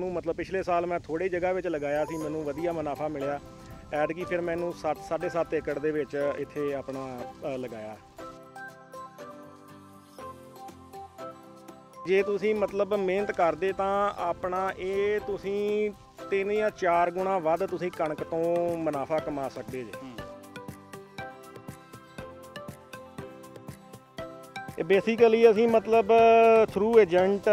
ਨੂੰ ਮਤਲਬ ਪਿਛਲੇ ਸਾਲ ਮੈਂ ਥੋੜੀ ਜਗ੍ਹਾ ਵਿੱਚ ਲਗਾਇਆ ਸੀ ਮੈਨੂੰ ਵਧੀਆ ਮੁਨਾਫਾ ਮਿਲਿਆ ਐਡ ਕੀ ਫਿਰ ਮੈਨੂੰ 7 7.5 ਏਕੜ ਦੇ ਵਿੱਚ ਇੱਥੇ ਆਪਣਾ ਲਗਾਇਆ ਜੇ ਤੁਸੀਂ ਮਤਲਬ ਮਿਹਨਤ ਕਰਦੇ ਤਾਂ ਆਪਣਾ ਇਹ ਤੁਸੀਂ 3 ਜਾਂ 4 ਗੁਣਾ ਵੱਧ ਤੁਸੀਂ ਕਣਕ ਤੋਂ ਮੁਨਾਫਾ ਕਮਾ ਸਕਦੇ ਜੇ ਇਹ ਬੇਸਿਕਲੀ ਅਸੀਂ ਮਤਲਬ ਥਰੂ ਏਜੰਟ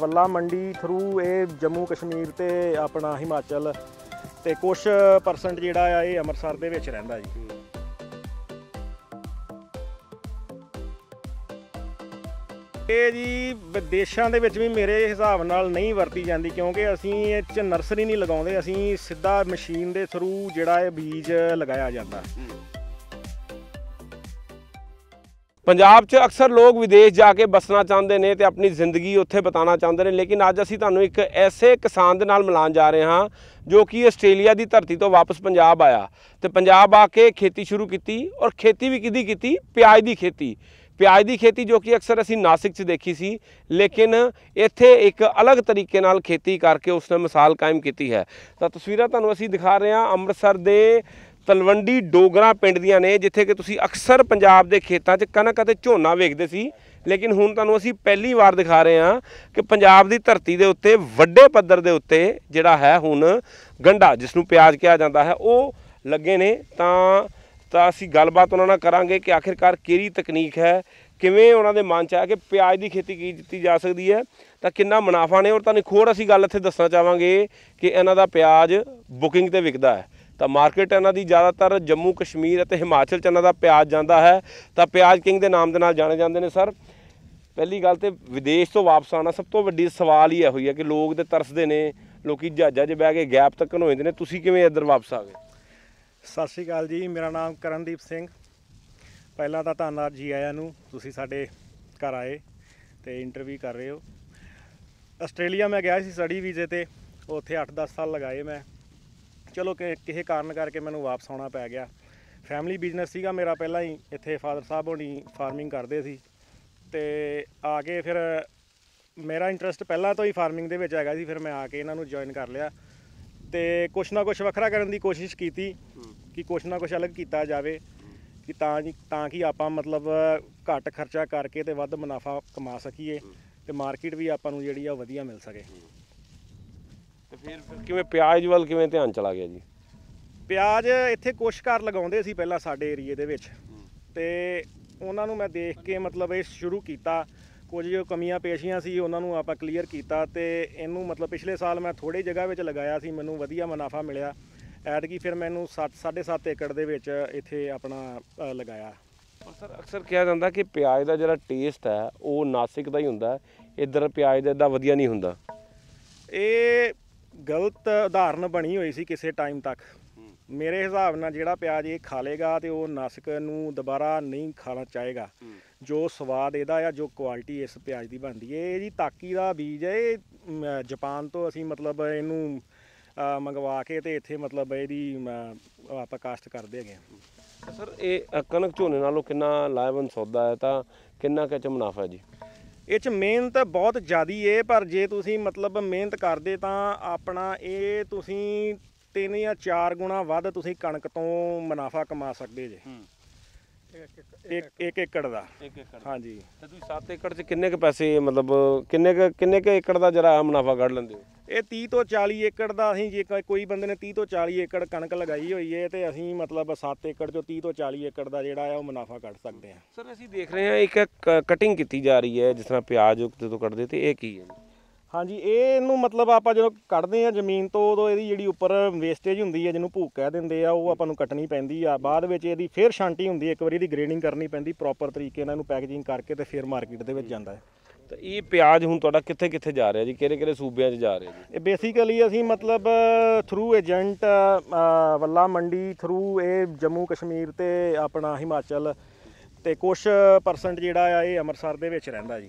ਵੱਲਾ ਮੰਡੀ ਥਰੂ ਇਹ ਜੰਮੂ ਕਸ਼ਮੀਰ ਤੇ ਆਪਣਾ ਹਿਮਾਚਲ ਤੇ ਕੁਝ ਪਰਸੈਂਟ ਜਿਹੜਾ ਆ ਇਹ ਅੰਮ੍ਰਿਤਸਰ ਦੇ ਵਿੱਚ ਰਹਿੰਦਾ ਜੀ ਇਹ ਜੀ ਵਿਦੇਸ਼ਾਂ ਦੇ ਵਿੱਚ ਵੀ ਮੇਰੇ ਹਿਸਾਬ ਨਾਲ ਨਹੀਂ ਵਰਤੀ ਜਾਂਦੀ ਕਿਉਂਕਿ ਅਸੀਂ ਇਹ ਚ ਨਰਸਰੀ ਨਹੀਂ ਲਗਾਉਂਦੇ ਅਸੀਂ ਸਿੱਧਾ ਮਸ਼ੀਨ ਦੇ ਥਰੂ ਜਿਹੜਾ ਇਹ ਬੀਜ ਲਗਾਇਆ ਜਾਂਦਾ ਪੰਜਾਬ 'ਚ ਅਕਸਰ ਲੋਕ ਵਿਦੇਸ਼ ਜਾ ਕੇ ਬਸਣਾ ਚਾਹੁੰਦੇ ਨੇ ਤੇ ਆਪਣੀ ਜ਼ਿੰਦਗੀ ਉੱਥੇ ਬਿਤਾਉਣਾ ਚਾਹੁੰਦੇ ਨੇ ਲੇਕਿਨ ਅੱਜ ਅਸੀਂ ਤੁਹਾਨੂੰ ਇੱਕ ਐਸੇ ਕਿਸਾਨ ਦੇ ਨਾਲ ਮਿਲਣ ਜਾ ਰਹੇ ਹਾਂ ਜੋ ਕਿ ਆਸਟ੍ਰੇਲੀਆ ਦੀ ਧਰਤੀ ਤੋਂ ਵਾਪਸ ਪੰਜਾਬ ਆਇਆ ਤੇ ਪੰਜਾਬ ਆ ਕੇ ਖੇਤੀ ਸ਼ੁਰੂ ਕੀਤੀ ਔਰ ਖੇਤੀ ਵੀ ਕਿਦੀ ਕੀਤੀ ਪਿਆਜ਼ ਦੀ ਖੇਤੀ ਪਿਆਜ਼ ਦੀ ਖੇਤੀ ਜੋ ਕਿ ਅਕਸਰ ਅਸੀਂ ਨਾਸਿਕ 'ਚ ਦੇਖੀ ਸੀ ਲੇਕਿਨ ਇੱਥੇ ਇੱਕ ਅਲੱਗ ਤਰੀਕੇ ਨਾਲ ਖੇਤੀ ਕਰਕੇ ਉਸਨੇ ਮਿਸਾਲ ਕਾਇਮ ਕੀਤੀ ਹੈ ਤਾਂ ਤਸਵੀਰਾਂ ਤੁਹਾਨੂੰ ਅਸੀਂ ਦਿਖਾ ਰਹੇ ਹਾਂ ਅੰਮ੍ਰਿਤਸਰ ਦੇ ਤਲਵੰਡੀ ਡੋਗਰਾ ਪਿੰਡ ਦੀਆਂ ਨੇ ਜਿੱਥੇ ਕਿ ਤੁਸੀਂ ਅਕਸਰ ਪੰਜਾਬ ਦੇ ਖੇਤਾਂ 'ਚ ਕਣਕ ਅਤੇ ਝੋਨਾ ਵੇਖਦੇ ਸੀ ਲੇਕਿਨ ਹੁਣ ਤੁਹਾਨੂੰ ਅਸੀਂ ਪਹਿਲੀ ਵਾਰ ਦਿਖਾ ਰਹੇ ਹਾਂ ਕਿ ਪੰਜਾਬ ਦੀ ਧਰਤੀ ਦੇ ਉੱਤੇ ਵੱਡੇ ਪੱਧਰ ਦੇ ਉੱਤੇ ਜਿਹੜਾ ਹੈ ਹੁਣ ਗੰਡਾ ਜਿਸ ਨੂੰ ਪਿਆਜ਼ ਕਿਹਾ ਜਾਂਦਾ ਹੈ ਉਹ ਲੱਗੇ ਨੇ ਤਾਂ ਤਾਂ ਅਸੀਂ ਗੱਲਬਾਤ ਉਹਨਾਂ ਨਾਲ ਕਰਾਂਗੇ ਕਿ ਆਖਿਰਕਾਰ ਕਿਹੜੀ ਤਕਨੀਕ ਹੈ ਕਿਵੇਂ ਉਹਨਾਂ ਦੇ ਮਨ 'ਚ ਆਇਆ ਕਿ ਪਿਆਜ਼ ਦੀ ਖੇਤੀ ਕੀ ਦਿੱਤੀ ਜਾ ਸਕਦੀ ਹੈ ਤਾਂ ਕਿੰਨਾ ਮੁਨਾਫਾ ਨੇ ਔਰ ਤੁਹਾਨੂੰ ਖੋਰ ਅਸੀਂ ਗੱਲ ਇੱਥੇ ਦੱਸਣਾ ਚਾਹਾਂਗੇ ਕਿ ਇਹਨਾਂ ਦਾ ਪਿਆਜ਼ ਬੁਕਿੰਗ ਤੇ ਵਿਕਦਾ ਹੈ ਤਾਂ ਮਾਰਕੀਟ ਇਹਨਾਂ ਦੀ ਜ਼ਿਆਦਾਤਰ ਜੰਮੂ ਕਸ਼ਮੀਰ ਅਤੇ ਹਿਮਾਚਲ ਚ ਇਹਨਾਂ ਦਾ ਪਿਆਜ਼ ਜਾਂਦਾ ਹੈ ਤਾਂ ਪਿਆਜ਼ ਕਿੰਗ ਦੇ ਨਾਮ ਦੇ ਨਾਲ ਜਾਣੇ ਜਾਂਦੇ ਨੇ ਸਰ ਪਹਿਲੀ ਗੱਲ ਤੇ ਵਿਦੇਸ਼ ਤੋਂ ਵਾਪਸ ਆਣਾ ਸਭ ਤੋਂ ਵੱਡੀ ਸਵਾਲ ਹੀ ਇਹ ਹੋਈ ਹੈ ਕਿ ਲੋਕ ਤੇ ਤਰਸਦੇ ਨੇ ਲੋਕੀ ਜਹਾਜ਼ਾਂ 'ਚ ਬਹਿ ਕੇ ਗੈਪ ਤੱਕ ਨੂੰ ਹੁੰਦੇ ਨੇ ਤੁਸੀਂ ਕਿਵੇਂ ਇੱਧਰ ਵਾਪਸ ਆ ਗਏ ਸਤਿ ਸ਼੍ਰੀ ਅਕਾਲ ਜੀ ਮੇਰਾ ਨਾਮ ਕਰਨਦੀਪ ਸਿੰਘ ਪਹਿਲਾਂ ਤਾਂ ਧੰਨਵਾਦ ਜੀ ਆਇਆਂ ਨੂੰ ਤੁਸੀਂ ਸਾਡੇ ਘਰ ਆਏ ਤੇ ਇੰਟਰਵਿਊ ਕਰ ਰਹੇ ਹੋ ਆਸਟ੍ਰੇਲੀਆ ਮੈਂ ਗਿਆ ਸੀ ਸਟੱਡੀ ਵੀਜ਼ੇ ਤੇ ਉੱਥੇ 8-10 ਸਾਲ ਲਗਾਏ ਮੈਂ ਚਲੋ ਕਿ ਕਿਸੇ ਕਾਰਨ ਕਰਕੇ ਮੈਨੂੰ ਵਾਪਸ ਆਉਣਾ ਪੈ ਗਿਆ ਫੈਮਿਲੀ ਬਿਜ਼ਨਸ ਸੀਗਾ ਮੇਰਾ ਪਹਿਲਾਂ ਹੀ ਇੱਥੇ ਫਾਦਰ ਸਾਹਿਬ ਹੋਣੀ ਫਾਰਮਿੰਗ ਕਰਦੇ ਸੀ ਤੇ ਆ ਕੇ ਫਿਰ ਮੇਰਾ ਇੰਟਰਸਟ ਪਹਿਲਾਂ ਤੋਂ ਹੀ ਫਾਰਮਿੰਗ ਦੇ ਵਿੱਚ ਹੈਗਾ ਸੀ ਫਿਰ ਮੈਂ ਆ ਕੇ ਇਹਨਾਂ ਨੂੰ ਜੁਆਇਨ ਕਰ ਲਿਆ ਤੇ ਕੁਛ ਨਾ ਕੁਛ ਵੱਖਰਾ ਕਰਨ ਦੀ ਕੋਸ਼ਿਸ਼ ਕੀਤੀ ਕਿ ਕੁਛ ਨਾ ਕੁਛ ਅਲੱਗ ਕੀਤਾ ਜਾਵੇ ਕਿ ਤਾਂ ਤਾਂ ਕਿ ਆਪਾਂ ਮਤਲਬ ਘੱਟ ਖਰਚਾ ਕਰਕੇ ਤੇ ਵੱਧ ਮੁਨਾਫਾ ਕਮਾ ਸਕੀਏ ਤੇ ਮਾਰਕੀਟ ਵੀ ਆਪਾਂ ਨੂੰ ਜਿਹੜੀ ਆ ਵਧੀਆ ਮਿਲ ਸਕੇ ਤੇ ਫਿਰ ਫਿਰ ਕਿਵੇਂ ਪਿਆਜ਼ ਵੱਲ ਕਿਵੇਂ ਧਿਆਨ ਚਲਾ ਗਿਆ ਜੀ ਪਿਆਜ਼ ਇੱਥੇ ਕੁਛ ਘਰ ਲਗਾਉਂਦੇ ਸੀ ਪਹਿਲਾਂ ਸਾਡੇ ਏਰੀਏ ਦੇ ਵਿੱਚ ਤੇ ਉਹਨਾਂ ਨੂੰ ਮੈਂ ਦੇਖ ਕੇ ਮਤਲਬ ਇਹ ਸ਼ੁਰੂ ਕੀਤਾ ਕੁਝ ਜੋ ਕਮੀਆਂ ਪੇਸ਼ੀਆਂ ਸੀ ਉਹਨਾਂ ਨੂੰ ਆਪਾਂ ਕਲੀਅਰ ਕੀਤਾ ਤੇ ਇਹਨੂੰ ਮਤਲਬ ਪਿਛਲੇ ਸਾਲ ਮੈਂ ਥੋੜੀ ਜਗ੍ਹਾ ਵਿੱਚ ਲਗਾਇਆ ਸੀ ਮੈਨੂੰ ਵਧੀਆ ਮੁਨਾਫਾ ਮਿਲਿਆ ਐਡ ਕੀ ਫਿਰ ਮੈਨੂੰ 7 7.5 ਏਕੜ ਦੇ ਵਿੱਚ ਇੱਥੇ ਆਪਣਾ ਲਗਾਇਆ ਸਰ ਅਕਸਰ ਕਿਹਾ ਜਾਂਦਾ ਕਿ ਪਿਆਜ਼ ਦਾ ਜਿਹੜਾ ਟੇਸਟ ਹੈ ਉਹ ਨਾਸਿਕ ਦਾ ਹੀ ਹੁੰਦਾ ਇਧਰ ਪਿਆਜ਼ ਦਾ ਇਦਾਂ ਵਧੀਆ ਨਹੀਂ ਹੁੰਦਾ ਇਹ ਗਲਤ ਉਦਾਹਰਨ ਬਣੀ ਹੋਈ ਸੀ ਕਿਸੇ ਟਾਈਮ ਤੱਕ ਮੇਰੇ ਹਿਸਾਬ ਨਾਲ ਜਿਹੜਾ ਪਿਆਜ਼ ਇਹ ਖਾ ਲੇਗਾ ਤੇ ਉਹ ਨਸਕ ਨੂੰ ਦੁਬਾਰਾ ਨਹੀਂ ਖਾਣਾ ਚਾਹੇਗਾ ਜੋ ਸਵਾਦ ਇਹਦਾ ਆ ਜੋ ਕੁਆਲਿਟੀ ਇਸ ਪਿਆਜ਼ ਦੀ ਬਣਦੀ ਏ ਇਹਦੀ ਤਾਕੀ ਦਾ ਬੀਜ ਹੈ ਇਹ ਜਾਪਾਨ ਤੋਂ ਅਸੀਂ ਮਤਲਬ ਇਹਨੂੰ ਮੰਗਵਾ ਕੇ ਤੇ ਇੱਥੇ ਮਤਲਬ ਇਹਦੀ ਆਪਾਂ ਕਾਸਟ ਕਰਦੇ ਹੈਗੇ ਸਰ ਇਹ ਕਣਕ ਝੋਨੇ ਨਾਲੋਂ ਕਿੰਨਾ ਲਾਇਵਨ ਸੌਦਾ ਹੈ ਤਾਂ ਕਿੰਨਾ ਕਿਚ ਮੁਨਾਫਾ ਜੀ ਇਹ ਚ ਮਿਹਨਤ ਬਹੁਤ ਜ਼ਿਆਦੀ ਏ ਪਰ ਜੇ ਤੁਸੀਂ ਮਤਲਬ ਮਿਹਨਤ ਕਰਦੇ ਤਾਂ ਆਪਣਾ ਇਹ ਤੁਸੀਂ ਤਿੰਨ ਜਾਂ ਚਾਰ ਗੁਣਾ ਵੱਧ ਤੁਸੀਂ ਕਣਕ ਤੋਂ ਮੁਨਾਫਾ ਕਮਾ ਸਕਦੇ ਜੇ ਇੱਕ ਏਕੜ ਦਾ ਇੱਕ ਏਕੜ ਹਾਂਜੀ ਤੇ ਤੁਸੀਂ 7 ਏਕੜ 'ਚ ਕਿੰਨੇ ਕ ਪੈਸੇ ਮਤਲਬ ਕਿੰਨੇ ਕ ਕਿੰਨੇ ਕ ਏਕੜ ਦਾ ਜਰਾ ਮੁਨਾਫਾ ਕੱਢ ਲੈਂਦੇ ਹੋ ਇਹ 30 ਤੋਂ 40 ਏਕੜ ਦਾ ਅਸੀਂ ਜੇ ਕੋਈ ਬੰਦੇ ਨੇ 30 ਤੋਂ 40 ਏਕੜ ਕਣਕ ਲਗਾਈ ਹੋਈ ਹੈ ਤੇ ਅਸੀਂ ਮਤਲਬ 7 ਏਕੜ ਚੋਂ 30 ਤੋਂ 40 ਏਕੜ ਦਾ ਜਿਹੜਾ ਹੈ ਉਹ ਮੁਨਾਫਾ ਕੱਢ ਸਕਦੇ ਹਾਂ ਸਰ ਅਸੀਂ ਦੇਖ ਰਹੇ ਹਾਂ ਇੱਕ ਕਟਿੰਗ ਕੀਤੀ ਜਾ ਰਹੀ ਹੈ ਜਿਸ ਤਰ੍ਹਾਂ ਪਿਆਜ਼ ਜਦੋਂ ਕੱਢਦੇ ਤੇ ਇਹ ਕੀ ਹੈ ਹਾਂਜੀ ਇਹ ਨੂੰ ਮਤਲਬ ਆਪਾਂ ਜਦੋਂ ਕੱਢਦੇ ਆ ਜ਼ਮੀਨ ਤੋਂ ਉਦੋਂ ਇਹਦੀ ਜਿਹੜੀ ਉੱਪਰ ਵੇਸਟੇਜ ਹੁੰਦੀ ਹੈ ਜਿਹਨੂੰ ਭੂਕ ਕਹਿ ਦਿੰਦੇ ਆ ਉਹ ਆਪਾਂ ਨੂੰ ਕੱਟਣੀ ਪੈਂਦੀ ਆ ਬਾਅਦ ਵਿੱਚ ਇਹਦੀ ਫੇਰ ਛਾਂਟੀ ਹੁੰਦੀ ਹੈ ਇੱਕ ਵਾਰੀ ਇਹਦੀ ਗ੍ਰੇਡਿੰਗ ਕਰਨੀ ਪੈਂਦੀ ਪ੍ਰੋਪਰ ਤਰੀਕੇ ਨਾਲ ਇਹਨੂੰ ਪੈਕੇਜਿੰਗ ਕਰਕੇ ਤੇ ਫੇਰ ਮਾਰਕੀਟ ਦੇ ਵਿੱਚ ਜਾਂਦਾ ਹੈ ਤਾਂ ਇਹ ਪਿਆਜ਼ ਹੁਣ ਤੁਹਾਡਾ ਕਿੱਥੇ ਕਿੱਥੇ ਜਾ ਰਿਹਾ ਜੀ ਕਿਹੜੇ ਕਿਹੜੇ ਸੂਬਿਆਂ 'ਚ ਜਾ ਰਿਹਾ ਜੀ ਇਹ ਬੇਸਿਕਲੀ ਅਸੀਂ ਮਤਲਬ ਥਰੂ ਏਜੰਟ ਵੱਲਾ ਮੰਡੀ ਥਰੂ ਇਹ ਜੰਮੂ ਕਸ਼ਮੀਰ ਤੇ ਆਪਣਾ ਹਿਮਾਚਲ ਤੇ ਕੁਝ ਪਰਸੈਂਟ ਜਿਹੜਾ ਆ ਇਹ ਅੰਮ੍ਰਿਤਸਰ ਦੇ ਵਿੱਚ ਰਹਿੰਦਾ ਜੀ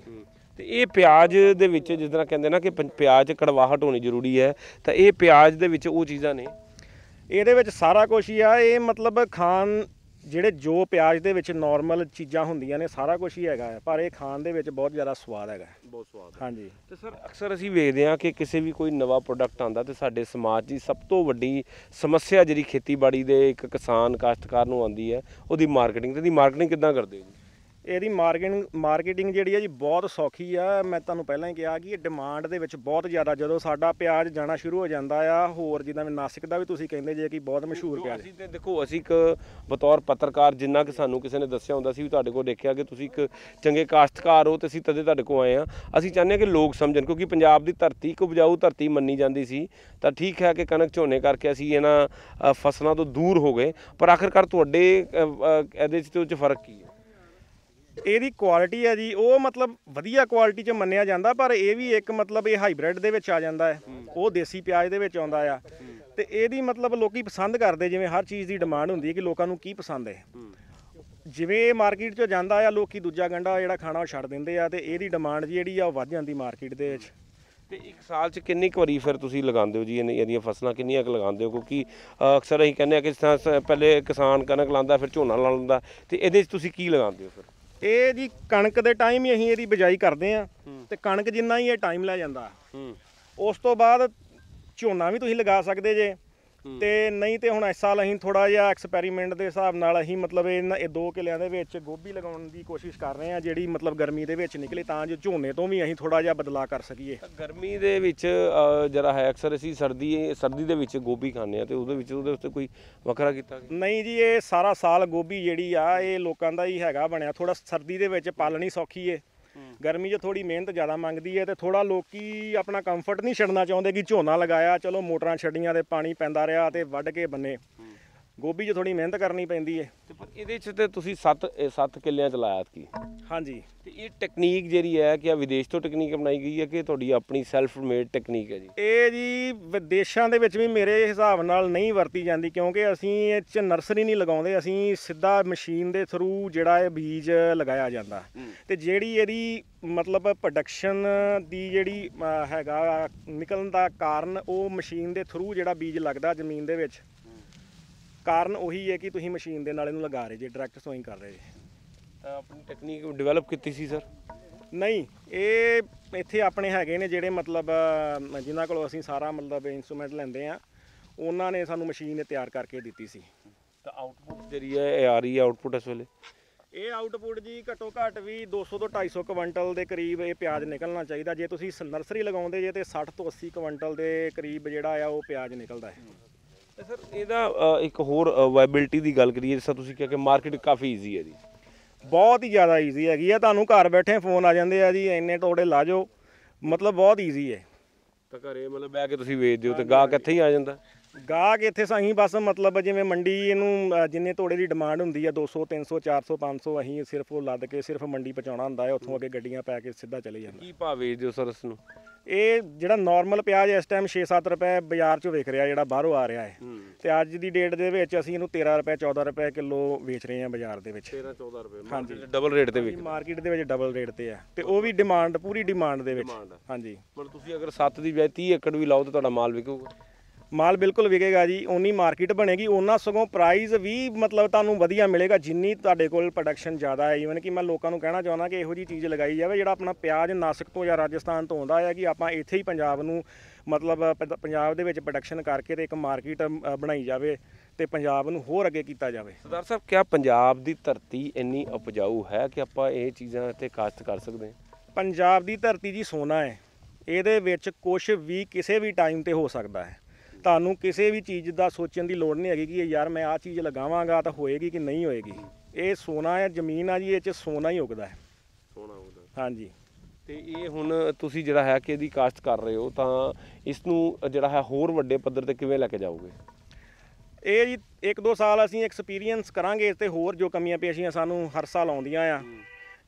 ਤੇ ਇਹ ਪਿਆਜ਼ ਦੇ ਵਿੱਚ ਜਿਸ ਤਰ੍ਹਾਂ ਕਹਿੰਦੇ ਨਾ ਕਿ ਪਿਆਜ਼ ਕੜਵਾਹਟ ਹੋਣੀ ਜ਼ਰੂਰੀ ਹੈ ਤਾਂ ਇਹ ਪਿਆਜ਼ ਦੇ ਵਿੱਚ ਉਹ ਚੀਜ਼ਾਂ ਨੇ ਇਹਦੇ ਵਿੱਚ ਸਾਰਾ ਕੁਝ ਹੀ ਆ ਇਹ ਮਤਲਬ ਖਾਣ ਜਿਹੜੇ ਜੋ ਪਿਆਜ਼ ਦੇ ਵਿੱਚ ਨਾਰਮਲ ਚੀਜ਼ਾਂ ਹੁੰਦੀਆਂ ਨੇ ਸਾਰਾ ਕੁਝ ਹੀ ਹੈਗਾ ਹੈ, ਪਰ ਇਹ ਖਾਣ ਦੇ ਵਿੱਚ ਬਹੁਤ ਜ਼ਿਆਦਾ ਸਵਾਦ ਹੈਗਾ ਬਹੁਤ ਸਵਾਦ ਹਾਂਜੀ ਤੇ ਸਰ ਅਕਸਰ ਅਸੀਂ ਵੇਖਦੇ ਹਾਂ ਕਿ ਕਿਸੇ ਵੀ ਕੋਈ ਨਵਾਂ ਪ੍ਰੋਡਕਟ ਆਂਦਾ ਤੇ ਸਾਡੇ ਸਮਾਜ ਦੀ ਸਭ ਤੋਂ ਵੱਡੀ ਸਮੱਸਿਆ ਜਿਹੜੀ ਖੇਤੀਬਾੜੀ ਦੇ ਇੱਕ ਕਿਸਾਨ ਕਾਸ਼ਤਕਾਰ ਨੂੰ ਆਉਂਦੀ ਹੈ ਉਹਦੀ ਮਾਰਕੀਟਿੰਗ ਤੇ ਦੀ ਮਾਰਕੀਟਿੰਗ ਕਿੱਦਾਂ ਕਰਦੇ ਹੋ ਜੀ ਇਹਦੀ ਮਾਰਕੀਟਿੰਗ ਮਾਰਕੀਟਿੰਗ ਜਿਹੜੀ ਹੈ ਜੀ ਬਹੁਤ ਸੌਖੀ ਆ ਮੈਂ ਤੁਹਾਨੂੰ ਪਹਿਲਾਂ ਹੀ ਕਿਹਾ ਕਿ ਇਹ ਡਿਮਾਂਡ ਦੇ ਵਿੱਚ ਬਹੁਤ ਜ਼ਿਆਦਾ ਜਦੋਂ ਸਾਡਾ ਪਿਆਜ਼ ਜਾਣਾ ਸ਼ੁਰੂ ਹੋ ਜਾਂਦਾ ਆ ਹੋਰ ਜਿੱਦਾਂ ਨਾਸਿਕ ਦਾ ਵੀ ਤੁਸੀਂ ਕਹਿੰਦੇ ਜੇ ਕਿ ਬਹੁਤ ਮਸ਼ਹੂਰ ਪਿਆਜ਼ ਅਸੀਂ ਤੇ ਦੇਖੋ ਅਸੀਂ ਇੱਕ ਬਤੌਰ ਪੱਤਰਕਾਰ ਜਿੰਨਾ ਕਿ ਸਾਨੂੰ ਕਿਸੇ ਨੇ ਦੱਸਿਆ ਹੁੰਦਾ ਸੀ ਵੀ ਤੁਹਾਡੇ ਕੋਲ ਦੇਖਿਆ ਕਿ ਤੁਸੀਂ ਇੱਕ ਚੰਗੇ ਕਾਸ਼ਤਕਾਰ ਹੋ ਤੇ ਅਸੀਂ ਤਦੇ ਤੁਹਾਡੇ ਕੋਲ ਆਏ ਆ ਅਸੀਂ ਚਾਹੁੰਦੇ ਹਾਂ ਕਿ ਲੋਕ ਸਮਝਣ ਕਿਉਂਕਿ ਪੰਜਾਬ ਦੀ ਧਰਤੀ ਇੱਕ ਉਪਜਾਊ ਧਰਤੀ ਮੰਨੀ ਜਾਂਦੀ ਸੀ ਤਾਂ ਠੀਕ ਹੈ ਕਿ ਕਣਕ ਝੋਨੇ ਕਰਕੇ ਅਸੀਂ ਇਹਨਾਂ ਫਸਲਾਂ ਤੋਂ ਦੂਰ ਹੋ ਗਏ ਪਰ ਆਖਰਕਾਰ ਤੁਹਾਡੇ ਇਹਦੇ ਚ ਤੇ ਉਹ ਚ ਫਰਕ ਕੀ ਹੈ ਇਹਦੀ ਕੁਆਲਿਟੀ ਹੈ ਜੀ ਉਹ ਮਤਲਬ ਵਧੀਆ ਕੁਆਲਿਟੀ ਚ ਮੰਨਿਆ ਜਾਂਦਾ ਪਰ ਇਹ ਵੀ ਇੱਕ ਮਤਲਬ ਇਹ ਹਾਈਬ੍ਰਿਡ ਦੇ ਵਿੱਚ ਆ ਜਾਂਦਾ ਹੈ ਉਹ ਦੇਸੀ ਪਿਆਜ਼ ਦੇ ਵਿੱਚ ਆਉਂਦਾ ਆ ਤੇ ਇਹਦੀ ਮਤਲਬ ਲੋਕੀ ਪਸੰਦ ਕਰਦੇ ਜਿਵੇਂ ਹਰ ਚੀਜ਼ ਦੀ ਡਿਮਾਂਡ ਹੁੰਦੀ ਹੈ ਕਿ ਲੋਕਾਂ ਨੂੰ ਕੀ ਪਸੰਦ ਹੈ ਜਿਵੇਂ ਇਹ ਮਾਰਕੀਟ 'ਚ ਜਾਂਦਾ ਆ ਲੋਕੀ ਦੂਜਾ ਗੰਡਾ ਜਿਹੜਾ ਖਾਣਾ ਉਹ ਛੱਡ ਦਿੰਦੇ ਆ ਤੇ ਇਹਦੀ ਡਿਮਾਂਡ ਜਿਹੜੀ ਆ ਉਹ ਵੱਧ ਜਾਂਦੀ ਮਾਰਕੀਟ ਦੇ ਵਿੱਚ ਤੇ ਇੱਕ ਸਾਲ 'ਚ ਕਿੰਨੀ ਕੁ ਵਾਰੀ ਫਿਰ ਤੁਸੀਂ ਲਗਾਉਂਦੇ ਹੋ ਜੀ ਇਹਦੀਆਂ ਫਸਲਾਂ ਕਿੰਨੀਆਂ ਕੁ ਲਗਾਉਂਦੇ ਹੋ ਕਿਉਂਕਿ ਅਕਸਰ ਅਸੀਂ ਕਹਿੰਦੇ ਆ ਕਿ ਤਰ੍ਹਾਂ ਪਹਿਲੇ ਕਿਸਾਨ ਕਣਕ ਲਾਉਂਦਾ ਫਿਰ ਝੋਨਾ ਲਾਂਦਾ ਤੇ ਇਹਦੇ 'ਚ ਤੁਸੀਂ ਕੀ ਲਗਾਉਂਦੇ ਹੋ ਫਿਰ ਇਹ ਦੀ ਕਣਕ ਦੇ ਟਾਈਮ ਹੀ ਅਸੀਂ ਇਹਦੀ ਬਜਾਈ ਕਰਦੇ ਆ ਤੇ ਕਣਕ ਜਿੰਨਾ ਹੀ ਇਹ ਟਾਈਮ ਲੈ ਜਾਂਦਾ ਹੂੰ ਉਸ ਤੋਂ ਬਾਅਦ ਝੋਨਾ ਵੀ ਤੁਸੀਂ ਲਗਾ ਸਕਦੇ ਜੇ ਤੇ ਨਹੀਂ ਤੇ ਹੁਣ ਇਸ ਸਾਲ ਅਸੀਂ ਥੋੜਾ ਜਿਹਾ ਐਕਸਪੈਰੀਮੈਂਟ ਦੇ ਹਿਸਾਬ ਨਾਲ ਅਸੀਂ ਮਤਲਬ ਇਹ ਦੋ ਕਿਲਿਆਂ ਦੇ ਵਿੱਚ ਗੋਭੀ ਲਗਾਉਣ ਦੀ ਕੋਸ਼ਿਸ਼ ਕਰ ਰਹੇ ਹਾਂ ਜਿਹੜੀ ਮਤਲਬ ਗਰਮੀ ਦੇ ਵਿੱਚ ਨਿਕਲੇ ਤਾਂ ਜੋ ਝੋਨੇ ਤੋਂ ਵੀ ਅਸੀਂ ਥੋੜਾ ਜਿਹਾ ਬਦਲਾ ਕਰ ਸਕੀਏ ਗਰਮੀ ਦੇ ਵਿੱਚ ਜਰਾ ਹੈ ਅਕਸਰ ਅਸੀਂ ਸਰਦੀ ਸਰਦੀ ਦੇ ਵਿੱਚ ਗੋਭੀ ਖਾਂਦੇ ਆ ਤੇ ਉਹਦੇ ਵਿੱਚ ਉਹਦੇ ਉੱਤੇ ਕੋਈ ਵੱਖਰਾ ਕੀਤਾ ਨਹੀਂ ਜੀ ਇਹ ਸਾਰਾ ਸਾਲ ਗੋਭੀ ਜਿਹੜੀ ਆ ਇਹ ਲੋਕਾਂ ਦਾ ਹੀ ਹੈਗਾ ਬਣਿਆ ਥੋੜਾ ਸਰਦੀ ਦੇ ਵਿੱਚ ਪਾਲਣੀ ਸੌਖੀ ਏ ਗਰਮੀ 'ਚ ਥੋੜੀ ਮਿਹਨਤ ਜ਼ਿਆਦਾ ਮੰਗਦੀ ਹੈ ਤੇ ਥੋੜਾ ਲੋਕੀ ਆਪਣਾ ਕੰਫਰਟ ਨਹੀਂ ਛੱਡਣਾ ਚਾਹੁੰਦੇ ਕਿ ਝੋਨਾ ਲਗਾਇਆ ਚਲੋ ਮੋਟਰਾਂ ਛੱਡੀਆਂ ਤੇ ਪਾਣੀ ਪੈਂਦਾ ਰਿਹਾ ਤੇ ਵੱਢ ਕੇ ਬੰਨੇ ਗੋਭੀ 'ਚ ਥੋੜੀ ਮਿਹਨਤ ਕਰਨੀ ਪੈਂਦੀ ਹੈ ਤੇ ਪਰ ਇਹਦੇ 'ਚ ਤੇ ਤੁਸੀਂ 7 7 ਕਿੱਲਿਆਂ 'ਚ ਲਾਇਆ ਕੀ ਹਾਂਜੀ ਤੇ ਇਹ ਟੈਕਨੀਕ ਜਿਹੜੀ ਹੈ ਕਿ ਆ ਵਿਦੇਸ਼ ਤੋਂ ਟੈਕਨੀਕ ਬਣਾਈ ਗਈ ਹੈ ਕਿ ਤੁਹਾਡੀ ਆਪਣੀ ਸੈਲਫ ਮੇਡ ਟੈਕਨੀਕ ਹੈ ਜੀ ਇਹ ਜੀ ਵਿਦੇਸ਼ਾਂ ਦੇ ਵਿੱਚ ਵੀ ਮੇਰੇ ਹਿਸਾਬ ਨਾਲ ਨਹੀਂ ਵਰਤੀ ਜਾਂਦੀ ਕਿਉਂਕਿ ਅਸੀਂ ਇਹ 'ਚ ਨਰਸਰੀ ਨਹੀਂ ਲਗਾਉਂਦੇ ਅਸੀਂ ਸਿੱਧਾ ਮਸ਼ੀਨ ਦੇ ਥਰੂ ਜਿਹੜਾ ਇਹ ਬੀਜ ਲਗਾਇਆ ਜਾਂਦਾ ਤੇ ਜਿਹੜੀ ਇਹਦੀ ਮਤਲਬ ਪ੍ਰੋਡਕਸ਼ਨ ਦੀ ਜਿਹੜੀ ਹੈਗਾ ਨਿਕਲਣ ਦਾ ਕਾਰਨ ਉਹ ਮਸ਼ੀਨ ਦੇ ਥਰੂ ਜਿਹੜਾ ਬੀਜ ਲੱਗਦਾ ਜ਼ਮੀਨ ਦੇ ਵਿੱਚ ਕਾਰਨ ਉਹੀ ਹੈ ਕਿ ਤੁਸੀਂ ਮਸ਼ੀਨ ਦੇ ਨਾਲ ਇਹਨੂੰ ਲਗਾ ਰਹੇ ਜੇ ਡਾਇਰੈਕਟ ਸੋਇੰਗ ਕਰ ਰਹੇ ਜੇ ਤਾਂ ਆਪਣੀ ਟੈਕਨੀਕ ਡਿਵੈਲਪ ਕੀਤੀ ਸੀ ਸਰ ਨਹੀਂ ਇਹ ਇੱਥੇ ਆਪਣੇ ਹੈਗੇ ਨੇ ਜਿਹੜੇ ਮਤਲਬ ਜਿਨ੍ਹਾਂ ਕੋਲੋਂ ਅਸੀਂ ਸਾਰਾ ਮਤਲਬ ਇਨਸਟਰੂਮੈਂਟ ਲੈਂਦੇ ਆ ਉਹਨਾਂ ਨੇ ਸਾਨੂੰ ਮਸ਼ੀਨ ਇਹ ਤਿਆਰ ਕਰਕੇ ਦਿੱਤੀ ਸੀ ਤਾਂ ਆਊਟਪੁੱਟ ਜਿਹੜੀ ਹੈ ਇਹ ਆ ਰਹੀ ਹੈ ਆਊਟਪੁੱਟ ਇਸ ਵੇਲੇ ਇਹ ਆਊਟਪੁੱਟ ਜੀ ਘੱਟੋ ਘਟ ਵੀ 200 ਤੋਂ 250 ਕੁਇੰਟਲ ਦੇ ਕਰੀਬ ਇਹ ਪਿਆਜ਼ ਨਿਕਲਣਾ ਚਾਹੀਦਾ ਜੇ ਤੁਸੀਂ ਨਰਸਰੀ ਲਗਾਉਂਦੇ ਜੇ ਤੇ 60 ਤੋਂ 80 ਕੁਇੰਟਲ ਦੇ ਕਰੀਬ ਜਿਹੜਾ ਆ ਉਹ ਪਿਆਜ਼ ਨਿਕਲਦਾ ਹੈ ਸਰ ਇਹਦਾ ਇੱਕ ਹੋਰ ਵਾਇਬਿਲਟੀ ਦੀ ਗੱਲ ਕਰੀਏ ਜਿਸ ਤਰ੍ਹਾਂ ਤੁਸੀਂ ਕਿਹਾ ਕਿ ਮਾਰਕੀਟ ਕਾਫੀ ਈਜ਼ੀ ਹੈ ਜੀ ਬਹੁਤ ਹੀ ਜ਼ਿਆਦਾ ਈਜ਼ੀ ਹੈਗੀ ਆ ਤੁਹਾਨੂੰ ਘਰ ਬੈਠੇ ਫੋਨ ਆ ਜਾਂਦੇ ਆ ਜੀ ਇੰਨੇ ਟੋੜੇ ਲਾਜੋ ਮਤਲਬ ਬਹੁਤ ਈਜ਼ੀ ਹੈ ਤਾਂ ਘਰੇ ਮਤਲਬ ਬੈ ਕੇ ਤੁਸੀਂ ਵੇਚ ਦਿਓ ਤੇ ਗਾਹਕ ਇੱਥੇ ਹੀ ਆ ਜਾਂਦਾ ਗਾਹਕ ਇੱਥੇ ਸਹੀਂ ਬਸ ਮਤਲਬ ਜਿਵੇਂ ਮੰਡੀ ਇਹਨੂੰ ਜਿੰਨੇ ਤੋੜੇ ਦੀ ਡਿਮਾਂਡ ਹੁੰਦੀ ਆ 200 300 400 500 ਅਸੀਂ ਸਿਰਫ ਉਹ ਲੱਦ ਕੇ ਸਿਰਫ ਮੰਡੀ ਪਹੁੰਚਾਉਣਾ ਹੁੰਦਾ ਹੈ ਉੱਥੋਂ ਅੱਗੇ ਗੱਡੀਆਂ ਪੈ ਕੇ ਸਿੱਧਾ ਚਲੇ ਜਾਂਦਾ ਕੀ ਭਾਅ ਵੇਚਦੇ ਹੋ ਸਰ ਇਸ ਨੂੰ ਇਹ ਜਿਹੜਾ ਨਾਰਮਲ ਪਿਆਜ਼ ਇਸ ਟਾਈਮ 6-7 ਰੁਪਏ ਬਾਜ਼ਾਰ 'ਚੋਂ ਵਿਕ ਰਿਹਾ ਜਿਹੜਾ ਬਾਹਰੋਂ ਆ ਰਿਹਾ ਹੈ ਤੇ ਅੱਜ ਦੀ ਡੇਟ ਦੇ ਵਿੱਚ ਅਸੀਂ ਇਹਨੂੰ 13 ਰੁਪਏ 14 ਰੁਪਏ ਕਿਲੋ ਵੇਚ ਰਹੇ ਹਾਂ ਬਾਜ਼ਾਰ ਦੇ ਵਿੱਚ 13 14 ਰੁਪਏ ਹਾਂਜੀ ਡਬਲ ਰੇਟ ਤੇ ਵੇਚ ਮਾਰਕੀਟ ਦੇ ਵਿੱਚ ਡਬਲ ਰੇਟ ਤੇ ਆ ਤੇ ਉਹ ਵੀ ਡਿਮਾਂਡ ਪੂਰੀ ਡਿਮਾਂਡ ਦੇ ਵਿੱਚ ਹਾਂਜੀ ਮਤਲਬ ਤੁਸੀਂ ਅਗਰ 7 ਦੀ ਬਜਾਏ 30 ਏਕੜ ਵੀ ਲਾਓ ਤਾਂ ਤੁਹਾਡਾ ਮਾਲ ਵਿਕੂਗਾ ਮਾਲ ਬਿਲਕੁਲ ਵਿਕੇਗਾ ਜੀ ਓਨੀ ਮਾਰਕੀਟ ਬਣੇਗੀ ਓਨਾ ਸਗੋਂ ਪ੍ਰਾਈਸ ਵੀ ਮਤਲਬ ਤੁਹਾਨੂੰ ਵਧੀਆ ਮਿਲੇਗਾ ਜਿੰਨੀ ਤੁਹਾਡੇ ਕੋਲ ਪ੍ਰੋਡਕਸ਼ਨ ਜ਼ਿਆਦਾ ਹੈ ਈਵਨ ਕਿ ਮੈਂ ਲੋਕਾਂ ਨੂੰ ਕਹਿਣਾ ਚਾਹੁੰਦਾ ਕਿ ਇਹੋ ਜੀ ਚੀਜ਼ ਲਗਾਈ ਜਾਵੇ ਜਿਹੜਾ ਆਪਣਾ ਪਿਆਜ਼ ਨਾਸਿਕ ਤੋਂ ਜਾਂ ਰਾਜਸਥਾਨ ਤੋਂ ਆਉਂਦਾ ਹੈ ਕਿ ਆਪਾਂ ਇੱਥੇ ਹੀ ਪੰਜਾਬ ਨੂੰ ਮਤਲਬ ਪੰਜਾਬ ਦੇ ਵਿੱਚ ਪ੍ਰੋਡਕਸ਼ਨ ਕਰਕੇ ਤੇ ਇੱਕ ਮਾਰਕੀਟ ਬਣਾਈ ਜਾਵੇ ਤੇ ਪੰਜਾਬ ਨੂੰ ਹੋਰ ਅੱਗੇ ਕੀਤਾ ਜਾਵੇ ਸਰਦਾਰ ਸਾਹਿਬ ਕਿਹਾ ਪੰਜਾਬ ਦੀ ਧਰਤੀ ਇੰਨੀ ਉਪਜਾਊ ਹੈ ਕਿ ਆਪਾਂ ਇਹ ਚੀਜ਼ਾਂ ਇੱਥੇ ਕਾਸ਼ਤ ਕਰ ਸਕਦੇ ਹਾਂ ਪੰਜਾਬ ਦੀ ਧਰਤੀ ਜੀ ਸੋਨਾ ਹੈ ਇਹਦੇ ਵਿੱਚ ਕੁਝ ਵੀ ਕਿਸੇ ਵੀ ਟਾਈਮ ਤੇ ਹੋ ਸਕਦਾ ਹੈ ਤੁਹਾਨੂੰ ਕਿਸੇ ਵੀ ਚੀਜ਼ ਦਾ ਸੋਚਣ ਦੀ ਲੋੜ ਨਹੀਂ ਹੈਗੀ ਕਿ ਯਾਰ ਮੈਂ ਆਹ ਚੀਜ਼ ਲਗਾਵਾਂਗਾ ਤਾਂ ਹੋਏਗੀ ਕਿ ਨਹੀਂ ਹੋਏਗੀ ਇਹ ਸੋਨਾ ਹੈ ਜ਼ਮੀਨ ਆ ਜੀ ਇਹ 'ਚ ਸੋਨਾ ਹੀ ਉਗਦਾ ਹੈ ਸੋਨਾ ਉਗਦਾ ਹਾਂਜੀ ਤੇ ਇਹ ਹੁਣ ਤੁਸੀਂ ਜਿਹੜਾ ਹੈ ਕਿ ਇਹਦੀ ਕਾਸ਼ਤ ਕਰ ਰਹੇ ਹੋ ਤਾਂ ਇਸ ਨੂੰ ਜਿਹੜਾ ਹੈ ਹੋਰ ਵੱਡੇ ਪੱਧਰ ਤੇ ਕਿਵੇਂ ਲੈ ਕੇ ਜਾਓਗੇ ਇਹ ਜੀ 1-2 ਸਾਲ ਅਸੀਂ ਐਕਸਪੀਰੀਅੰਸ ਕਰਾਂਗੇ ਤੇ ਹੋਰ ਜੋ ਕਮੀਆਂ ਪੇਸ਼ੀਆਂ ਸਾਨੂੰ ਹਰ ਸਾਲ ਆਉਂਦੀਆਂ ਆ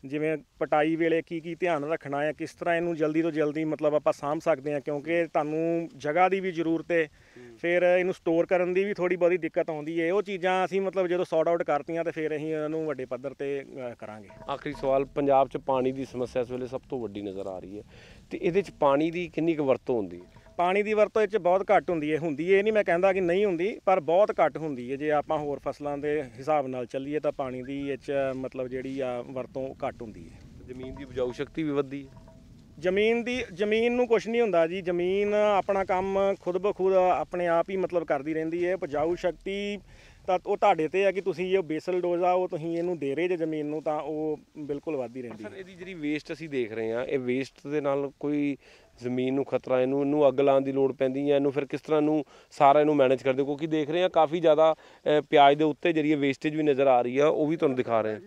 ਜਿਵੇਂ ਪਟਾਈ ਵੇਲੇ ਕੀ ਕੀ ਧਿਆਨ ਰੱਖਣਾ ਹੈ ਕਿਸ ਤਰ੍ਹਾਂ ਇਹਨੂੰ ਜਲਦੀ ਤੋਂ ਜਲਦੀ ਮਤਲਬ ਆਪਾਂ ਸਾਂਭ ਸਕਦੇ ਹਾਂ ਕਿਉਂਕਿ ਤੁਹਾਨੂੰ ਜਗ੍ਹਾ ਦੀ ਵੀ ਜ਼ਰੂਰਤ ਹੈ ਫਿਰ ਇਹਨੂੰ ਸਟੋਰ ਕਰਨ ਦੀ ਵੀ ਥੋੜੀ ਬਹੁਤੀ ਦਿੱਕਤ ਆਉਂਦੀ ਹੈ ਉਹ ਚੀਜ਼ਾਂ ਅਸੀਂ ਮਤਲਬ ਜਦੋਂ ਸੌਟ ਆਊਟ ਕਰਤੀਆਂ ਤੇ ਫਿਰ ਅਸੀਂ ਇਹਨੂੰ ਵੱਡੇ ਪੱਧਰ ਤੇ ਕਰਾਂਗੇ ਆਖਰੀ ਸਵਾਲ ਪੰਜਾਬ 'ਚ ਪਾਣੀ ਦੀ ਸਮੱਸਿਆ ਇਸ ਵੇਲੇ ਸਭ ਤੋਂ ਵੱਡੀ ਨਜ਼ਰ ਆ ਰਹੀ ਹੈ ਤੇ ਇਹਦੇ 'ਚ ਪਾਣੀ ਦੀ ਕਿੰਨੀ ਕੁ ਵਰਤੋਂ ਹੁੰਦੀ ਹੈ ਪਾਣੀ ਦੀ ਵਰਤੋਂ ਇਹ ਚ ਬਹੁਤ ਘੱਟ ਹੁੰਦੀ ਹੈ ਹੁੰਦੀ ਇਹ ਨਹੀਂ ਮੈਂ ਕਹਿੰਦਾ ਕਿ ਨਹੀਂ ਹੁੰਦੀ ਪਰ ਬਹੁਤ ਘੱਟ ਹੁੰਦੀ ਹੈ ਜੇ ਆਪਾਂ ਹੋਰ ਫਸਲਾਂ ਦੇ ਹਿਸਾਬ ਨਾਲ ਚੱਲੀਏ ਤਾਂ ਪਾਣੀ ਦੀ ਇਹ ਚ ਮਤਲਬ ਜਿਹੜੀ ਆ ਵਰਤੋਂ ਘੱਟ ਹੁੰਦੀ ਹੈ ਜ਼ਮੀਨ ਦੀ ਉਪਜਾਊ ਸ਼ਕਤੀ ਵੀ ਵੱਧਦੀ ਹੈ ਜ਼ਮੀਨ ਦੀ ਜ਼ਮੀਨ ਨੂੰ ਕੁਝ ਨਹੀਂ ਹੁੰਦਾ ਜੀ ਜ਼ਮੀਨ ਆਪਣਾ ਕੰਮ ਖੁਦ ਬਖੁਦ ਆਪਣੇ ਆਪ ਹੀ ਮਤਲਬ ਕਰਦੀ ਰਹਿੰਦੀ ਹੈ ਉਪਜਾਊ ਸ਼ਕਤੀ ਤਾਂ ਉਹ ਤੁਹਾਡੇ ਤੇ ਆ ਕਿ ਤੁਸੀਂ ਇਹ ਬੇਸਲ ਡੋਜ਼ ਆ ਉਹ ਤੁਸੀਂ ਇਹਨੂੰ ਦੇ ਰਹੇ ਜੇ ਜ਼ਮੀਨ ਨੂੰ ਤਾਂ ਉਹ ਬਿਲਕੁਲ ਵਾਧੀ ਰਹਿੰਦੀ ਹੈ ਸਰ ਇਹਦੀ ਜਿਹੜੀ ਵੇਸਟ ਅਸੀਂ ਦੇਖ ਰਹੇ ਆ ਇਹ ਵੇਸਟ ਦੇ ਨਾਲ ਕੋਈ ਜ਼ਮੀਨ ਨੂੰ ਖਤਰਾ ਇਹਨੂੰ ਇਹਨੂੰ ਅੱਗ ਲਾਉਣ ਦੀ ਲੋੜ ਪੈਂਦੀ ਹੈ ਇਹਨੂੰ ਫਿਰ ਕਿਸ ਤਰ੍ਹਾਂ ਨੂੰ ਸਾਰਾ ਇਹਨੂੰ ਮੈਨੇਜ ਕਰਦੇ ਕਿਉਂਕਿ ਦੇਖ ਰਹੇ ਆ ਕਾਫੀ ਜ਼ਿਆਦਾ ਪਿਆਜ਼ ਦੇ ਉੱਤੇ ਜਿਹੜੀ ਵੇਸਟੇਜ ਵੀ ਨਜ਼ਰ ਆ ਰਹੀ ਆ ਉਹ ਵੀ ਤੁਹਾਨੂੰ ਦਿਖਾ ਰਹੇ ਆ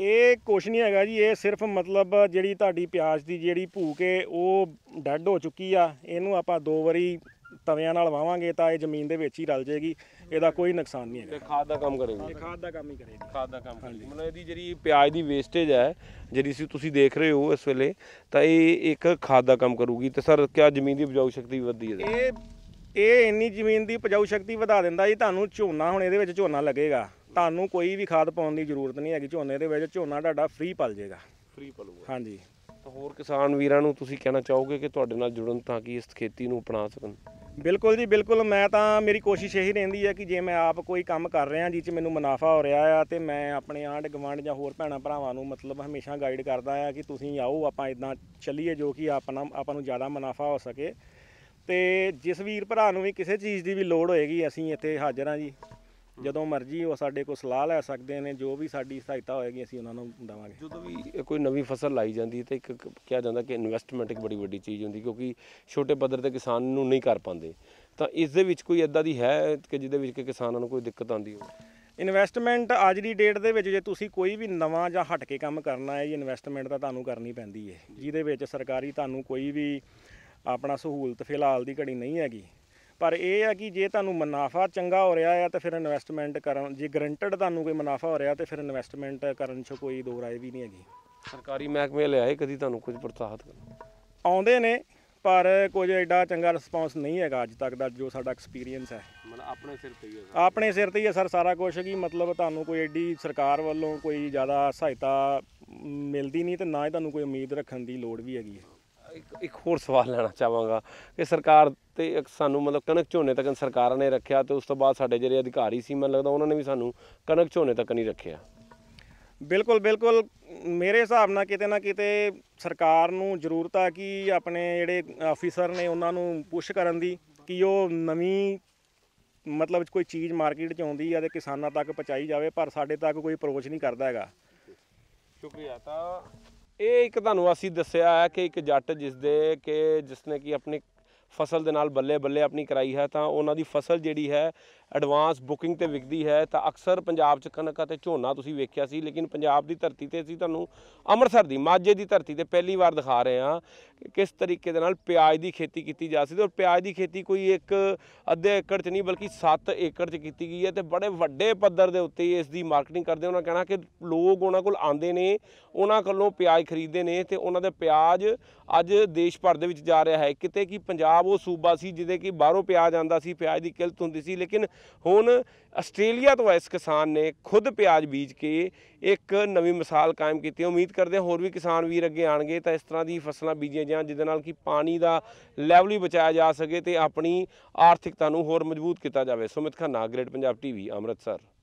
ਇਹ ਕੁਛ ਨਹੀਂ ਹੈਗਾ ਜੀ ਇਹ ਸਿਰਫ ਮਤਲਬ ਜਿਹੜੀ ਤੁਹਾਡੀ ਪਿਆਜ਼ ਦੀ ਜਿਹੜੀ ਭੂਕ ਹੈ ਉਹ ਡੈੱਡ ਹੋ ਚੁੱਕੀ ਆ ਇਹਨੂੰ ਆਪਾਂ ਦੋ ਵਾਰੀ ਤਵਿਆਂ ਨਾਲ ਵਾਵਾਂਗੇ ਤਾਂ ਇਹ ਜ਼ਮੀਨ ਦੇ ਵਿੱਚ ਹੀ ਰਲ ਜਾਏਗੀ ਇਹਦਾ ਕੋਈ ਨੁਕਸਾਨ ਨਹੀਂ ਹੈਗਾ ਤੇ ਖਾਦ ਦਾ ਕੰਮ ਕਰੇਗੀ ਇਹ ਖਾਦ ਦਾ ਕੰਮ ਹੀ ਕਰੇਗੀ ਖਾਦ ਦਾ ਕੰਮ ਕਰੇਗੀ ਮਤਲਬ ਇਹਦੀ ਜਿਹੜੀ ਪਿਆਜ਼ ਦੀ ਵੇਸਟੇਜ ਹੈ ਜਿਹੜੀ ਸੀ ਤੁਸੀਂ ਦੇਖ ਰਹੇ ਹੋ ਇਸ ਵੇਲੇ ਤਾਂ ਇਹ ਇੱਕ ਖਾਦ ਦਾ ਕੰਮ ਕਰੂਗੀ ਤੇ ਸਰ ਕਿਆ ਜ਼ਮੀਨ ਦੀ ਉਪਜਾਊ ਸ਼ਕਤੀ ਵਧਦੀ ਹੈ ਇਹ ਇਹ ਇੰਨੀ ਜ਼ਮੀਨ ਦੀ ਉਪਜਾਊ ਸ਼ਕਤੀ ਵਧਾ ਦਿੰਦਾ ਜੀ ਤੁਹਾਨੂੰ ਝੋਨਾ ਹੁਣ ਇਹਦੇ ਵਿੱਚ ਝੋਨਾ ਲੱਗੇਗਾ ਤੁਹਾਨੂੰ ਕੋਈ ਵੀ ਖਾਦ ਪਾਉਣ ਦੀ ਜ਼ਰੂਰਤ ਨਹੀਂ ਹੈਗੀ ਝੋਨੇ ਦੇ ਵਿੱਚ ਝੋਨਾ ਤੁਹਾਡਾ ਫ੍ਰੀ ਪਲ ਜਾਏਗਾ ਫ੍ਰੀ ਪਲੂਗਾ ਹਾਂਜੀ ਤਾਂ ਹੋਰ ਕਿਸਾਨ ਵੀਰਾਂ ਨੂੰ ਤੁਸੀਂ ਕਹਿਣਾ ਚਾਹੋਗੇ ਕਿ ਤੁਹਾਡੇ ਨਾਲ ਜੁੜਨ ਤਾਂ ਕਿ ਇਸ ਖੇਤੀ ਨੂੰ ਅਪਣਾ ਸਕਣ ਬਿਲਕੁਲ ਜੀ ਬਿਲਕੁਲ ਮੈਂ ਤਾਂ ਮੇਰੀ ਕੋਸ਼ਿਸ਼ ਇਹੀ ਰਹਿੰਦੀ ਹੈ ਕਿ ਜੇ ਮੈਂ ਆਪ ਕੋਈ ਕੰਮ ਕਰ ਰਿਹਾ ਜਿਸ 'ਚ ਮੈਨੂੰ ਮੁਨਾਫਾ ਹੋ ਰਿਹਾ ਆ ਤੇ ਮੈਂ ਆਪਣੇ ਆਂਡ ਗਵਾਂਡ ਜਾਂ ਹੋਰ ਭੈਣਾ ਭਰਾਵਾਂ ਨੂੰ ਮਤਲਬ ਹਮੇਸ਼ਾ ਗਾਈਡ ਕਰਦਾ ਆ ਕਿ ਤੁਸੀਂ ਆਓ ਆਪਾਂ ਇਦਾਂ ਚੱਲੀਏ ਜੋ ਕਿ ਆਪਣਾ ਆਪਾਂ ਨੂੰ ਜ਼ਿਆਦਾ ਮੁਨਾਫਾ ਹੋ ਸਕੇ ਤੇ ਜਿਸ ਵੀਰ ਭਰਾ ਨੂੰ ਵੀ ਕਿਸੇ ਚੀਜ਼ ਦੀ ਵੀ ਲੋੜ ਹੋਏਗੀ ਅਸੀਂ ਇੱਥੇ ਹਾਜ਼ਰ ਹਾਂ ਜੀ ਜਦੋਂ ਮਰਜ਼ੀ ਉਹ ਸਾਡੇ ਕੋਲ ਸਲਾਹ ਲੈ ਸਕਦੇ ਨੇ ਜੋ ਵੀ ਸਾਡੀ ਸਹਾਇਤਾ ਹੋਏਗੀ ਅਸੀਂ ਉਹਨਾਂ ਨੂੰ ਦਵਾਂਗੇ ਜਦੋਂ ਵੀ ਕੋਈ ਨਵੀਂ ਫਸਲ ਲਾਈ ਜਾਂਦੀ ਤੇ ਇੱਕ ਕਿਹਾ ਜਾਂਦਾ ਕਿ ਇਨਵੈਸਟਮੈਂਟ ਇੱਕ ਬੜੀ ਵੱਡੀ ਚੀਜ਼ ਹੁੰਦੀ ਕਿਉਂਕਿ ਛੋਟੇ ਪੱਧਰ ਤੇ ਕਿਸਾਨ ਨੂੰ ਨਹੀਂ ਕਰ ਪਾਉਂਦੇ ਤਾਂ ਇਸ ਦੇ ਵਿੱਚ ਕੋਈ ਐਦਾਂ ਦੀ ਹੈ ਕਿ ਜਿਹਦੇ ਵਿੱਚ ਕਿ ਕਿਸਾਨਾਂ ਨੂੰ ਕੋਈ ਦਿੱਕਤ ਆਉਂਦੀ ਹੋਵੇ ਇਨਵੈਸਟਮੈਂਟ ਅੱਜ ਦੀ ਡੇਟ ਦੇ ਵਿੱਚ ਜੇ ਤੁਸੀਂ ਕੋਈ ਵੀ ਨਵਾਂ ਜਾਂ ਹਟ ਕੇ ਕੰਮ ਕਰਨਾ ਹੈ ਜੀ ਇਨਵੈਸਟਮੈਂਟ ਤਾਂ ਤੁਹਾਨੂੰ ਕਰਨੀ ਪੈਂਦੀ ਹੈ ਜਿਹਦੇ ਵਿੱਚ ਸਰਕਾਰੀ ਤੁਹਾਨੂੰ ਕੋਈ ਵੀ ਆਪਣਾ ਸਹੂਲਤ ਫਿਲਹਾਲ ਦੀ ਘੜੀ ਨਹੀਂ ਹੈਗੀ ਪਰ ਇਹ ਆ ਕਿ ਜੇ ਤੁਹਾਨੂੰ ਮੁਨਾਫਾ ਚੰਗਾ ਹੋ ਰਿਹਾ ਹੈ ਤਾਂ ਫਿਰ ਇਨਵੈਸਟਮੈਂਟ ਕਰਨ ਜੇ ਗਰੰਟਡ ਤੁਹਾਨੂੰ ਕੋਈ ਮੁਨਾਫਾ ਹੋ ਰਿਹਾ ਤੇ ਫਿਰ ਇਨਵੈਸਟਮੈਂਟ ਕਰਨ 'ਚ ਕੋਈ ਦੋ ਰਾਏ ਵੀ ਨਹੀਂ ਹੈਗੀ ਸਰਕਾਰੀ ਮਹਿਕਮੇ ਲਿਆਏ ਕਦੀ ਤੁਹਾਨੂੰ ਕੁਝ ਪ੍ਰਤਾਹਤ ਆਉਂਦੇ ਨੇ ਪਰ ਕੁਝ ਐਡਾ ਚੰਗਾ ਰਿਸਪੌਂਸ ਨਹੀਂ ਹੈਗਾ ਅੱਜ ਤੱਕ ਦਾ ਜੋ ਸਾਡਾ ਐਕਸਪੀਰੀਅੰਸ ਹੈ ਮਤਲਬ ਆਪਣੇ ਸਿਰ ਤੇ ਹੀ ਹੈ ਆਪਣੇ ਸਿਰ ਤੇ ਹੀ ਹੈ ਸਰ ਸਾਰਾ ਕੁਝ ਕਿ ਮਤਲਬ ਤੁਹਾਨੂੰ ਕੋਈ ਐਡੀ ਸਰਕਾਰ ਵੱਲੋਂ ਕੋਈ ਜ਼ਿਆਦਾ ਸਹਾਇਤਾ ਮਿਲਦੀ ਨਹੀਂ ਤੇ ਨਾ ਹੀ ਤੁਹਾਨੂੰ ਕੋਈ ਉਮੀਦ ਰੱਖਣ ਦੀ ਲੋੜ ਵੀ ਹੈਗੀ ਇੱਕ ਇੱਕ ਹੋਰ ਸਵਾਲ ਲੈਣਾ ਚਾਹਾਂਗਾ ਕਿ ਸਰਕਾਰ ਤੇ ਇੱਕ ਸਾਨੂੰ ਮਤਲਬ ਕਣਕ ਝੋਨੇ ਤੱਕ ਸਰਕਾਰਾਂ ਨੇ ਰੱਖਿਆ ਤੇ ਉਸ ਤੋਂ ਬਾਅਦ ਸਾਡੇ ਜਿਹੜੇ ਅਧਿਕਾਰੀ ਸੀ ਮੈਨੂੰ ਲੱਗਦਾ ਉਹਨਾਂ ਨੇ ਵੀ ਸਾਨੂੰ ਕਣਕ ਝੋਨੇ ਤੱਕ ਨਹੀਂ ਰੱਖਿਆ ਬਿਲਕੁਲ ਬਿਲਕੁਲ ਮੇਰੇ ਹਿਸਾਬ ਨਾਲ ਕਿਤੇ ਨਾ ਕਿਤੇ ਸਰਕਾਰ ਨੂੰ ਜ਼ਰੂਰਤ ਆ ਕਿ ਆਪਣੇ ਜਿਹੜੇ ਅਫੀਸਰ ਨੇ ਉਹਨਾਂ ਨੂੰ ਪੁਸ਼ ਕਰਨ ਦੀ ਕਿ ਉਹ ਨਵੀਂ ਮਤਲਬ ਕੋਈ ਚੀਜ਼ ਮਾਰਕੀਟ 'ਚ ਆਉਂਦੀ ਆ ਤੇ ਕਿਸਾਨਾਂ ਤੱਕ ਪਹੁੰਚਾਈ ਜਾਵੇ ਪਰ ਸਾਡੇ ਤੱਕ ਕੋਈ ਅਪਰੋਚ ਨਹੀਂ ਕਰਦਾ ਹੈਗਾ ਸ਼ੁਕਰੀਆ ਤਾਂ ਇਹ ਇੱਕ ਤੁਹਾਨੂੰ ਅਸੀਂ ਦੱਸਿਆ ਹੈ ਕਿ ਇੱਕ ਜੱਟ ਜਿਸ ਦੇ ਕਿ ਜਿਸਨੇ ਕਿ ਆਪਣੀ ਫਸਲ ਦੇ ਨਾਲ ਬੱਲੇ ਬੱਲੇ ਆਪਣੀ ਕਰਾਈ ਹੈ ਤਾਂ ਉਹਨਾਂ ਦੀ ਫਸਲ ਜਿਹੜੀ ਹੈ ਐਡਵਾਂਸ ਬੁਕਿੰਗ ਤੇ ਵਿਕਦੀ ਹੈ ਤਾਂ ਅਕਸਰ ਪੰਜਾਬ 'ਚ ਕਣਕ ਅਤੇ ਝੋਨਾ ਤੁਸੀਂ ਵੇਖਿਆ ਸੀ ਲੇਕਿਨ ਪੰਜਾਬ ਦੀ ਧਰਤੀ ਤੇ ਅਸੀਂ ਤੁਹਾਨੂੰ ਅੰਮ੍ਰਿਤਸਰ ਦੀ ਮਾਝੇ ਦੀ ਧਰਤੀ ਤੇ ਪਹਿਲੀ ਵਾਰ ਦਿਖਾ ਰਹੇ ਹਾਂ ਕਿ ਕਿਸ ਤਰੀਕੇ ਦੇ ਨਾਲ ਪਿਆਜ਼ ਦੀ ਖੇਤੀ ਕੀਤੀ ਜਾ ਸਕਦੀ ਔਰ ਪਿਆਜ਼ ਦੀ ਖੇਤੀ ਕੋਈ ਇੱਕ ਅੱਧੇ ਏਕੜ 'ਚ ਨਹੀਂ ਬਲਕਿ 7 ਏਕੜ 'ਚ ਕੀਤੀ ਗਈ ਹੈ ਤੇ ਬੜੇ ਵੱਡੇ ਪੱਧਰ ਦੇ ਉੱਤੇ ਇਸ ਦੀ ਮਾਰਕੀਟਿੰਗ ਕਰਦੇ ਉਹਨਾਂ ਕਹਿਣਾ ਕਿ ਲੋਕ ਉਹਨਾਂ ਕੋਲ ਆਉਂਦੇ ਨੇ ਉਹਨਾਂ ਕੋਲੋਂ ਪਿਆਜ਼ ਖਰੀਦਦੇ ਨੇ ਤੇ ਉਹਨਾਂ ਦੇ ਪਿਆਜ਼ ਅੱਜ ਦੇਸ਼ ਭਰ ਦੇ ਵਿੱਚ ਜਾ ਰਿਹਾ ਹੈ ਕਿਤੇ ਕਿ ਪੰਜਾਬ ਪੰਜਾਬ ਉਹ ਸੂਬਾ ਸੀ ਜਿਹਦੇ ਕਿ ਬਾਹਰੋਂ ਪਿਆਜ਼ ਆਂਦਾ ਸੀ ਪਿਆਜ਼ ਦੀ ਕਿਲਤ ਹੁੰਦੀ ਸੀ ਲੇਕਿਨ ਹੁਣ ਆਸਟ੍ਰੇਲੀਆ ਤੋਂ ਇਸ ਕਿਸਾਨ ਨੇ ਖੁਦ ਪਿਆਜ਼ ਬੀਜ ਕੇ ਇੱਕ ਨਵੀਂ ਮਿਸਾਲ ਕਾਇਮ ਕੀਤੀ ਉਮੀਦ ਕਰਦੇ ਹਾਂ ਹੋਰ ਵੀ ਕਿਸਾਨ ਵੀਰ ਅੱਗੇ ਆਣਗੇ ਤਾਂ ਇਸ ਤਰ੍ਹਾਂ ਦੀ ਫਸਲਾਂ ਬੀਜੀਆਂ ਜਾਣ ਜਿਹਦੇ ਨਾਲ ਕਿ ਪਾਣੀ ਦਾ ਲੈਵਲ ਹੀ ਬਚਾਇਆ ਜਾ ਸਕੇ ਤੇ ਆਪਣੀ ਆਰਥਿਕਤਾ ਨੂੰ ਹੋਰ ਮਜ਼ਬੂਤ ਕੀਤਾ ਜਾਵੇ ਸੁਮਿਤ ਖੰਨਾ ਗ੍ਰੇਟ ਪੰਜਾਬ ਟੀਵੀ ਅੰਮ੍ਰਿਤਸਰ